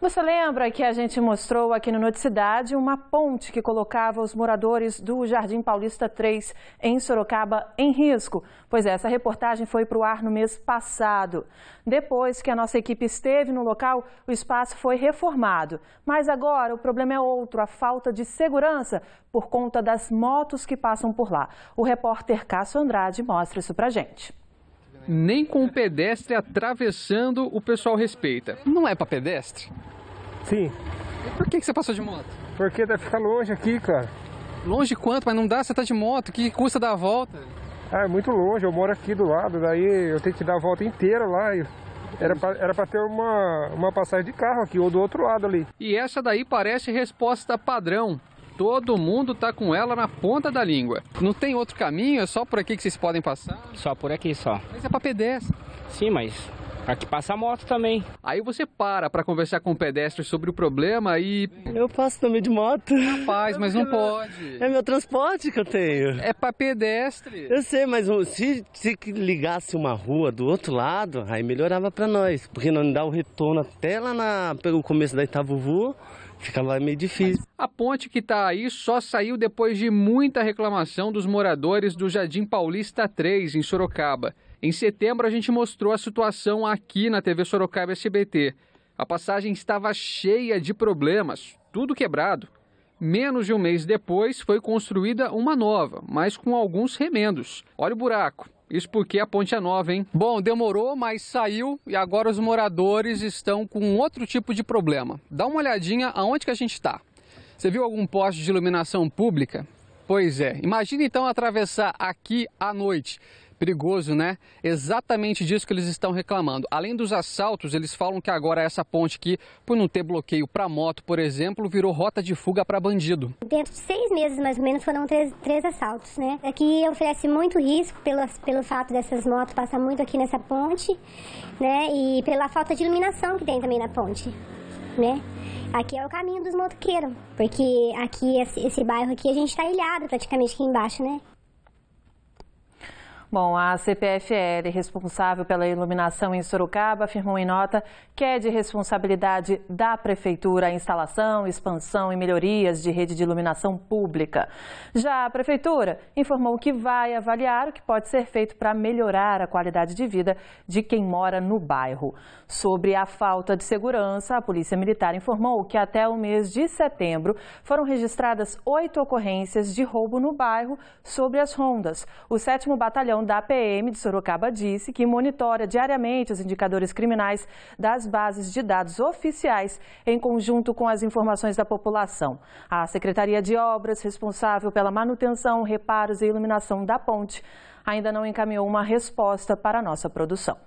Você lembra que a gente mostrou aqui no Noticidade uma ponte que colocava os moradores do Jardim Paulista 3, em Sorocaba, em risco? Pois é, essa reportagem foi para o ar no mês passado. Depois que a nossa equipe esteve no local, o espaço foi reformado. Mas agora o problema é outro, a falta de segurança por conta das motos que passam por lá. O repórter Cássio Andrade mostra isso para gente nem com o pedestre atravessando o pessoal respeita. Não é para pedestre? Sim. E por que, que você passou de moto? Porque deve ficar longe aqui, cara. Longe quanto? Mas não dá, você tá de moto, que custa dar a volta? Ah, é muito longe, eu moro aqui do lado, daí eu tenho que dar a volta inteira lá. E... Era pra, era pra ter uma, uma passagem de carro aqui, ou do outro lado ali. E essa daí parece resposta padrão. Todo mundo tá com ela na ponta da língua. Não tem outro caminho? É só por aqui que vocês podem passar? Só por aqui, só. Mas é pra pedestre. Sim, mas Aqui passa moto também. Aí você para para conversar com o pedestre sobre o problema e. Eu passo também de moto. Rapaz, mas não pode. É meu transporte que eu tenho. É para pedestre. Eu sei, mas se, se ligasse uma rua do outro lado, aí melhorava para nós. Porque não dá o retorno até lá na, pelo começo da Itavuvu fica lá meio difícil. A ponte que está aí só saiu depois de muita reclamação dos moradores do Jardim Paulista 3, em Sorocaba. Em setembro, a gente mostrou a situação aqui na TV Sorocaba SBT. A passagem estava cheia de problemas, tudo quebrado. Menos de um mês depois, foi construída uma nova, mas com alguns remendos. Olha o buraco. Isso porque a ponte é nova, hein? Bom, demorou, mas saiu e agora os moradores estão com outro tipo de problema. Dá uma olhadinha aonde que a gente está. Você viu algum poste de iluminação pública? Pois é. Imagina então atravessar aqui à noite perigoso, né? Exatamente disso que eles estão reclamando. Além dos assaltos, eles falam que agora essa ponte aqui, por não ter bloqueio para moto, por exemplo, virou rota de fuga para bandido. Dentro de seis meses, mais ou menos, foram três, três assaltos, né? Aqui oferece muito risco pelo, pelo fato dessas motos passar muito aqui nessa ponte, né? E pela falta de iluminação que tem também na ponte, né? Aqui é o caminho dos motoqueiros, porque aqui, esse, esse bairro aqui, a gente está ilhado praticamente aqui embaixo, né? Bom, a CPFL, é responsável pela iluminação em Sorocaba, afirmou em nota que é de responsabilidade da Prefeitura a instalação, expansão e melhorias de rede de iluminação pública. Já a Prefeitura informou que vai avaliar o que pode ser feito para melhorar a qualidade de vida de quem mora no bairro. Sobre a falta de segurança, a Polícia Militar informou que até o mês de setembro foram registradas oito ocorrências de roubo no bairro sobre as rondas. O sétimo batalhão então, da PM de Sorocaba disse que monitora diariamente os indicadores criminais das bases de dados oficiais em conjunto com as informações da população. A Secretaria de Obras, responsável pela manutenção, reparos e iluminação da ponte, ainda não encaminhou uma resposta para a nossa produção.